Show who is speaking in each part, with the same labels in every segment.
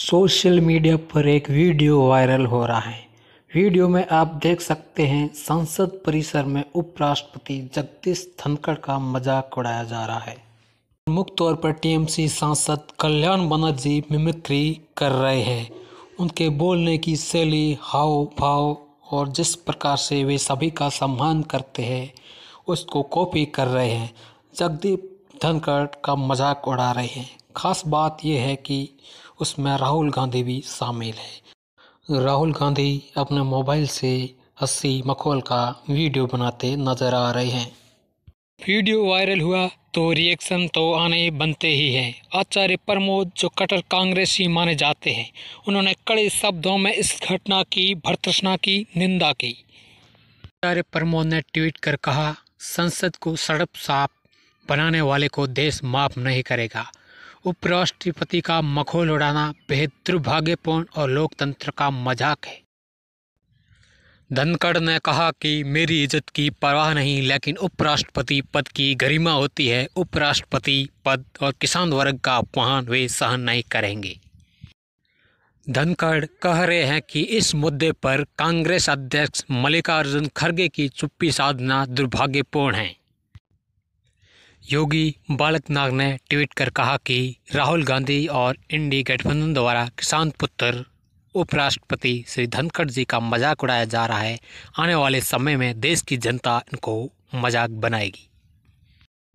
Speaker 1: social media पर एक video viral हो रहा है वीडियो में आप देख सकते हैं संसद परिसर में उपराष्ट्रपति जगदीश धनखड़ का मजाक उड़ाया जा रहा है मुख्य तौर पर टीएमसी सांसद कल्याण बनर्जी मिमिक्री कर रहे हैं उनके बोलने की शैली हाव भाव और जिस प्रकार से वे सभी का सम्मान करते हैं उसको कॉपी कर रहे हैं जगदीप धनखड़ का मजाक उड़ा रहे हैं ख़ास बात यह है कि उसमें राहुल गांधी भी शामिल है राहुल गांधी अपने मोबाइल से हसी मखोल का वीडियो बनाते नज़र आ रहे हैं वीडियो वायरल हुआ तो रिएक्शन तो आने बनते ही हैं आचार्य प्रमोद जो कटर कांग्रेसी माने जाते हैं उन्होंने कड़े शब्दों में इस घटना की भर्तृष्णा की निंदा की आचार्य प्रमोद ने ट्वीट कर कहा संसद को सड़प साफ बनाने वाले को देश माफ नहीं करेगा उपराष्ट्रपति का मखोल उड़ाना बेहद दुर्भाग्यपूर्ण और लोकतंत्र का मजाक है धनखड़ ने कहा कि मेरी इज्जत की परवाह नहीं लेकिन उपराष्ट्रपति पद की गरिमा होती है उपराष्ट्रपति पद और किसान वर्ग का अपमान वे सहन नहीं करेंगे धनखड़ कह रहे हैं कि इस मुद्दे पर कांग्रेस अध्यक्ष मल्लिकार्जुन खड़गे की चुप्पी साधना दुर्भाग्यपूर्ण है योगी बालकनाग ने ट्वीट कर कहा कि राहुल गांधी और इंडी गठबंधन द्वारा किसान पुत्र उपराष्ट्रपति श्री धनखड़ जी का मजाक उड़ाया जा रहा है आने वाले समय में देश की जनता इनको मजाक बनाएगी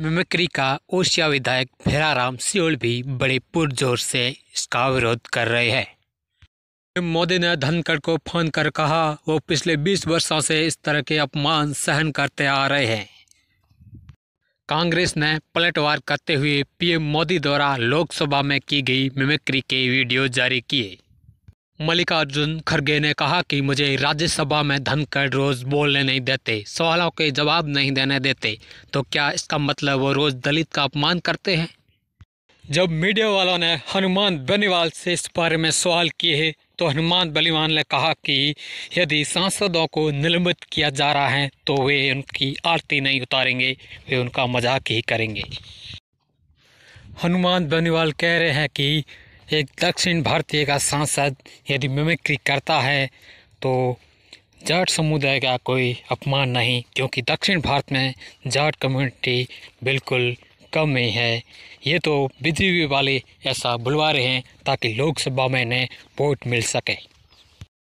Speaker 1: मिमिक्री का ओशिया विधायक भेराराम सियोल भी बड़े पुरजोर से इसका विरोध कर रहे हैं मोदी ने धनखड़ को फोन कर कहा वो पिछले 20 वर्षों से इस तरह के अपमान सहन करते आ रहे हैं कांग्रेस ने पलटवार करते हुए पीएम मोदी द्वारा लोकसभा में की गई मिमिक्री के वीडियो जारी किए मल्लिकार्जुन खड़गे ने कहा कि मुझे राज्यसभा में धनखड़ रोज बोलने नहीं देते सवालों के जवाब नहीं देने देते तो क्या इसका मतलब वो रोज दलित का अपमान करते हैं जब मीडिया वालों ने हनुमान बेनीवाल से इस बारे में सवाल किए तो हनुमान बलिवान ने कहा कि यदि सांसदों को निलंबित किया जा रहा है तो वे उनकी आरती नहीं उतारेंगे वे उनका मजाक ही करेंगे हनुमान बेनीवाल कह रहे हैं कि एक दक्षिण भारतीय का सांसद यदि मिमिक्री करता है तो जाट समुदाय का कोई अपमान नहीं क्योंकि दक्षिण भारत में जाट कम्युनिटी बिल्कुल कम में है ये तो बिजली वाले ऐसा बुलवा रहे हैं ताकि लोकसभा में इन्हें वोट मिल सके